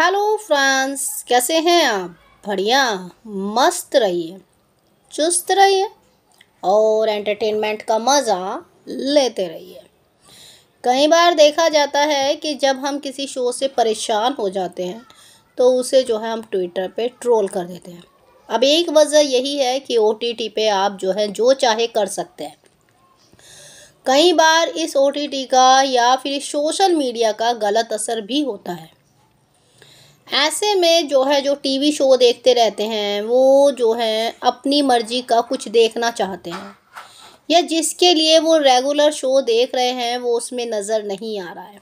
hello friends कैसे हैं आप बढ़िया मस्त रहिए चुस्त रहिए और एंटरटेनमेंट का मज़ा लेते रहिए कई बार देखा जाता है कि जब हम किसी शो से परेशान हो जाते हैं तो उसे जो है हम ट्विटर पे ट्रोल कर देते हैं अब एक वजह यही है कि ओ पे आप जो है जो चाहे कर सकते हैं कई बार इस ओ का या फिर सोशल मीडिया का गलत असर भी होता है ऐसे में जो है जो टीवी शो देखते रहते हैं वो जो है अपनी मर्जी का कुछ देखना चाहते हैं या जिसके लिए वो रेगुलर शो देख रहे हैं वो उसमें नज़र नहीं आ रहा है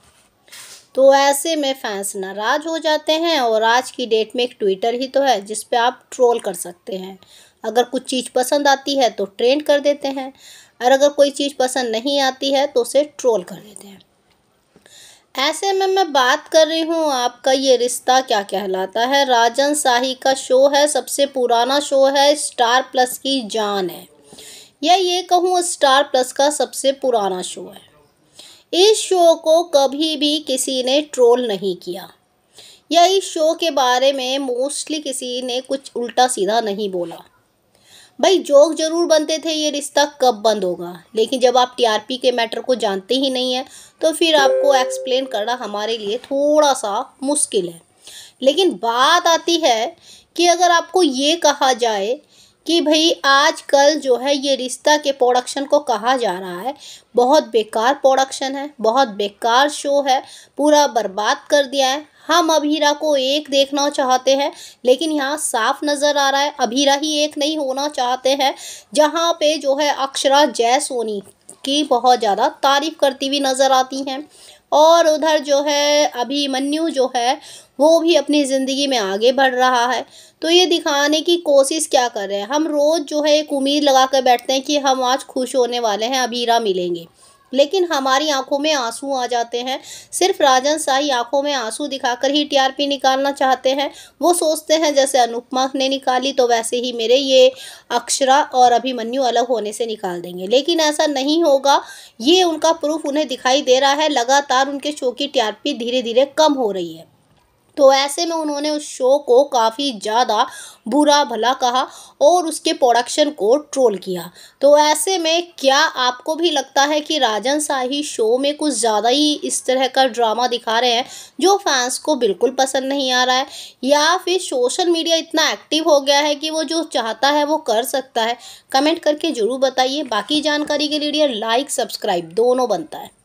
तो ऐसे में फैंस नाराज़ हो जाते हैं और आज की डेट में एक ट्विटर ही तो है जिस पे आप ट्रोल कर सकते हैं अगर कुछ चीज़ पसंद आती है तो ट्रेंड कर देते हैं और अगर कोई चीज़ पसंद नहीं आती है तो उसे ट्रोल कर देते हैं ऐसे में मैं बात कर रही हूँ आपका ये रिश्ता क्या कहलाता है राजन शाही का शो है सबसे पुराना शो है स्टार प्लस की जान है या ये कहूँ स्टार प्लस का सबसे पुराना शो है इस शो को कभी भी किसी ने ट्रोल नहीं किया या इस शो के बारे में मोस्टली किसी ने कुछ उल्टा सीधा नहीं बोला भाई जोक जरूर बनते थे ये रिश्ता कब बंद होगा लेकिन जब आप टीआरपी के मैटर को जानते ही नहीं हैं तो फिर आपको एक्सप्लेन करना हमारे लिए थोड़ा सा मुश्किल है लेकिन बात आती है कि अगर आपको ये कहा जाए कि भाई आज कल जो है ये रिश्ता के प्रोडक्शन को कहा जा रहा है बहुत बेकार प्रोडक्शन है बहुत बेकार शो है पूरा बर्बाद कर दिया है हम अभीरा को एक देखना चाहते हैं लेकिन यहाँ साफ नज़र आ रहा है अभीरा ही एक नहीं होना चाहते हैं जहाँ पे जो है अक्षरा जय सोनी की बहुत ज़्यादा तारीफ़ करती हुई नज़र आती हैं और उधर जो है अभिमन्यु जो है वो भी अपनी ज़िंदगी में आगे बढ़ रहा है तो ये दिखाने की कोशिश क्या कर रहे हैं हम रोज़ जो है एक उम्मीद लगा कर बैठते हैं कि हम आज खुश होने वाले हैं अभीरा मिलेंगे लेकिन हमारी आंखों में आंसू आ जाते हैं सिर्फ राजन शाही आंखों में आंसू दिखाकर ही टीआरपी निकालना चाहते हैं वो सोचते हैं जैसे अनुपमा ने निकाली तो वैसे ही मेरे ये अक्षरा और अभिमन्यु अलग होने से निकाल देंगे लेकिन ऐसा नहीं होगा ये उनका प्रूफ उन्हें दिखाई दे रहा है लगातार उनके शो की टीआरपी धीरे धीरे कम हो रही है तो ऐसे में उन्होंने उस शो को काफ़ी ज़्यादा बुरा भला कहा और उसके प्रोडक्शन को ट्रोल किया तो ऐसे में क्या आपको भी लगता है कि राजन शाही शो में कुछ ज़्यादा ही इस तरह का ड्रामा दिखा रहे हैं जो फैंस को बिल्कुल पसंद नहीं आ रहा है या फिर सोशल मीडिया इतना एक्टिव हो गया है कि वो जो चाहता है वो कर सकता है कमेंट करके ज़रूर बताइए बाकी जानकारी के लिए लाइक सब्सक्राइब दोनों बनता है